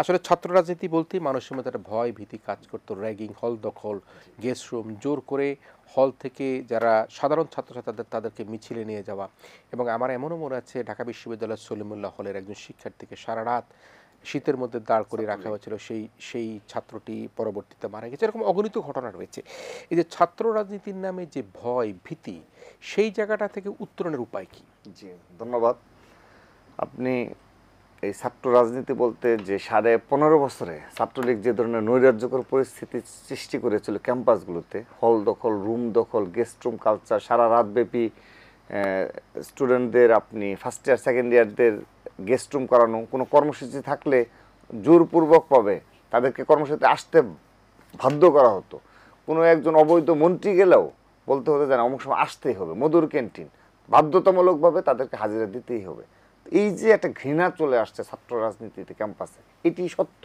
আসলে ছাত্র রাজনীতি বলতে মানুষের মধ্যে একটা ভয় ভীতি কাজ করতো র্যাগিং হল দখল গেস্ট রুম জোর করে হল থেকে যারা সাধারণ ছাত্রছাত্রীদের তাদেরকে মিছিলে নিয়ে যাওয়া এবং আমার এমনও মনে আছে ঢাকা বিশ্ববিদ্যালয়ের সলিমুল্লাহ হলের একজন শিক্ষার্থীকে সারা রাত শীতের মধ্যে দাঁড় করে রাখা হয়েছিল সেই সেই ছাত্রটি পরবর্তীতে মারা গেছে এরকম অগণিত ঘটনা রয়েছে এই যে ছাত্র রাজনীতির নামে যে ভয় ভীতি সেই জায়গাটা থেকে উত্তরণের উপায় কি জি ধন্যবাদ আপনি এই ছাত্র রাজনীতি বলতে যে সাড়ে পনেরো বছরে ছাত্রলীগ যে ধরনের নৈরাজ্যকর পরিস্থিতি সৃষ্টি করেছিল ক্যাম্পাসগুলোতে হল দখল রুম দখল গেস্ট রুম কালচার সারা রাতব্যাপী স্টুডেন্টদের আপনি ফার্স্ট ইয়ার সেকেন্ড ইয়ারদের গেস্ট রুম করানো কোনো কর্মসূচি থাকলে জোরপূর্বক পাবে তাদেরকে কর্মসূচিতে আসতে বাধ্য করা হতো কোনো একজন অবৈধ মন্ত্রী গেলেও বলতে হতো যেন অমুক সময় আসতেই হবে মধুর ক্যান্টিন বাধ্যতামূলকভাবে তাদেরকে হাজিরা দিতেই হবে এই যে একটা ঘৃণা চলে আসছে ছাত্র রাজনীতিতে ক্যাম্পাসে এটি সত্য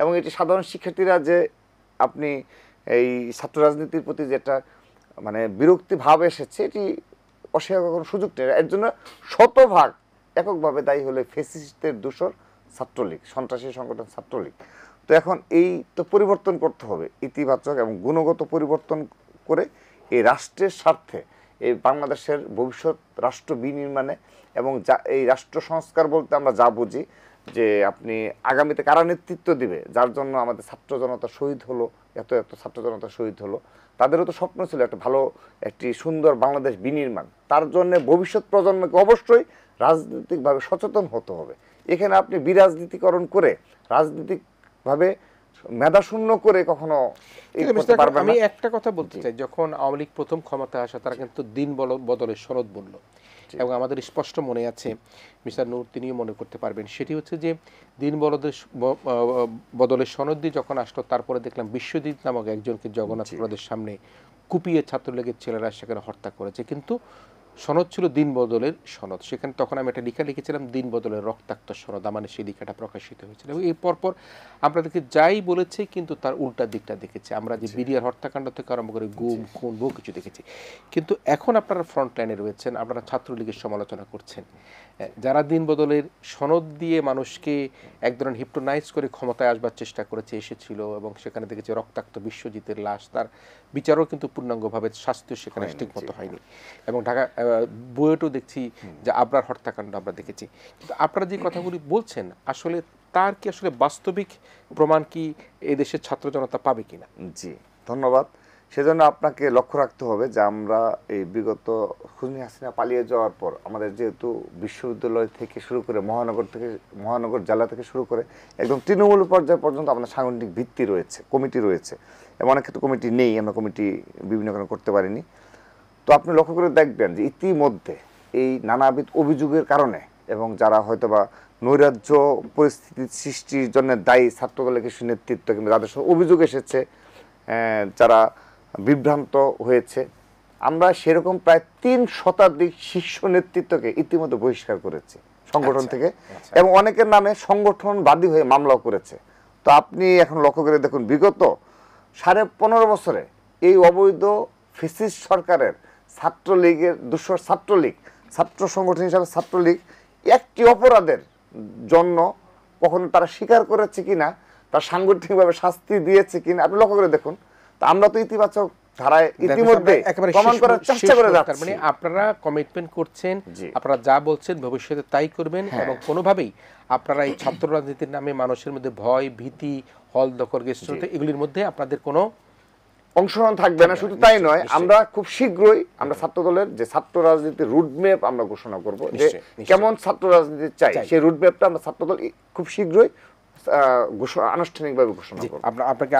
এবং এটি সাধারণ শিক্ষার্থীরা যে আপনি এই ছাত্র রাজনীতির প্রতি যে একটা মানে বিরক্তি ভাব এসেছে এটি অস্বীকার কোনো সুযোগ নেই এর জন্য শতভাগ এককভাবে দায়ী হলে ফেসিস্টের দূষর ছাত্রলীগ সন্ত্রাসী সংগঠন ছাত্রলীগ তো এখন এই তো পরিবর্তন করতে হবে ইতিবাচক এবং গুণগত পরিবর্তন করে এই রাষ্ট্রের স্বার্থে এই বাংলাদেশের ভবিষ্যৎ রাষ্ট্র বিনির্মাণে এবং যা এই রাষ্ট্র সংস্কার বলতে আমরা যা বুঝি যে আপনি আগামীতে কারা নেতৃত্ব দিবে যার জন্য আমাদের ছাত্র জনতা শহীদ হলো এত এত ছাত্র জনতা শহীদ হলো তাদেরও তো স্বপ্ন ছিল একটা ভালো একটি সুন্দর বাংলাদেশ বিনির্মাণ তার জন্য ভবিষ্যৎ প্রজন্মকে অবশ্যই রাজনৈতিকভাবে সচেতন হতে হবে এখানে আপনি বিরাজনীতিকরণ করে রাজনীতিকভাবে মেধা শূন্য করে কখনো আমি একটা কথা বলতে চাই যখন আওয়ামী লীগ প্রথম ক্ষমতা আসা তারা কিন্তু দিন বদলে শরৎ বলল এবং আমাদের স্পষ্ট মনে আছে মিস্টার নূর তিনিও মনে করতে পারবেন সেটি হচ্ছে যে দিন বলদের সনদ দিয়ে যখন আসলো তারপরে দেখলাম বিশ্বজিৎ নামক একজনকে জগন্নাথ প্রদের সামনে কুপিয়ে ছাত্রলীগের ছেলেরা সেখানে হত্যা করেছে কিন্তু সনদ ছিল দিন বদলের সনদ সেখানে তখন আমি একটা লেখা লিখেছিলাম দিন বদলের রক্তাক্ত সনদ মানে সেই লিখাটা প্রকাশিত হয়েছিল এবং পর আমরা দেখি যাই বলেছে কিন্তু তার উল্টা দিকটা দেখেছি আমরা যে আচ্ছা। বিডিয়ার হত্যাকাণ্ড থেকে আরম্ভ করে গুম খুন বহু কিছু দেখেছি কিন্তু এখন আপনারা ফ্রন্ট লাইনে রয়েছেন আপনারা ছাত্রলীগের সমালোচনা করছেন যারা দিন বদলের সনদ দিয়ে মানুষকে এক ধরনের হিপ্টোনাইজ করে ক্ষমতায় আসবার চেষ্টা করেছে এসেছিল এবং সেখানে দেখেছে রক্তাক্ত বিশ্বজিতের লাশ তার বিচারও কিন্তু পূর্ণাঙ্গভাবে স্বাস্থ্য সেখানে ঠিকমতো হয়নি এবং ঢাকা বইয়েটও দেখছি যে আবরার হত্যাকাণ্ড আমরা দেখেছি কিন্তু আপনারা যে কথাগুলি বলছেন আসলে তার কি আসলে বাস্তবিক প্রমাণ কি এই দেশের ছাত্র জনতা পাবে কিনা জি ধন্যবাদ সেজন্য আপনাকে লক্ষ্য রাখতে হবে যে আমরা এই বিগত খুজনি হাসিনা পালিয়ে যাওয়ার পর আমাদের যেহেতু বিশ্ববিদ্যালয় থেকে শুরু করে মহানগর থেকে মহানগর জেলা থেকে শুরু করে একদম তৃণমূল পর্যায় পর্যন্ত আমাদের সাংগঠনিক ভিত্তি রয়েছে কমিটি রয়েছে এবং অনেক ক্ষেত্রে কমিটি নেই আমরা কমিটি বিভিন্ন কারণে করতে পারিনি তো আপনি লক্ষ্য করে দেখবেন যে ইতিমধ্যে এই নানাবিধ অভিযোগের কারণে এবং যারা হয়তোবা নৈরাজ্য পরিস্থিতি সৃষ্টির জন্য দায়ী ছাত্রদলের কিছু নেতৃত্ব কিন্তু যাদের সঙ্গে অভিযোগ এসেছে যারা বিভ্রান্ত হয়েছে আমরা সেরকম প্রায় তিন শতাধিক শীর্ষ নেতৃত্বকে ইতিমধ্যে বহিষ্কার করেছি সংগঠন আচ্ছা, থেকে আচ্ছা। এবং অনেকের নামে সংগঠন বাদী হয়ে মামলাও করেছে তো আপনি এখন লক্ষ্য করে দেখুন বিগত সাড়ে পনেরো বছরে এই অবৈধ ফিসিস সরকারের ছাত্রলীগের দুশো ছাত্রলীগ ছাত্র সংগঠন হিসাবে ছাত্রলীগ একটি অপরাধের জন্য কখনো তারা স্বীকার করেছে কিনা তার সাংগঠনিকভাবে শাস্তি দিয়েছে কিনা আপনি লক্ষ্য করে দেখুন তা আমরা তো ইতিবাচক মানে যা বলছেন ভবিষ্যতে তাই করবেন হ্যাঁ। এবং আপনারা এই নামে মানুষের মধ্যে ভয় ভীতি হল দখল এগুলির মধ্যে আপনাদের কোনো অংশগ্রহণ থাকবে না শুধু তাই নয় আমরা খুব শীঘ্রই আমরা ছাত্র দলের যে ছাত্র রাজনীতির রুটম্যাপ আমরা ঘোষণা করব যে কেমন ছাত্র রাজনীতি চাই সেই রুটম্যাপটা আমরা ছাত্র দল খুব শীঘ্রই আনুষ্ঠানিকভাবে ঘোষণা করব আপনাকে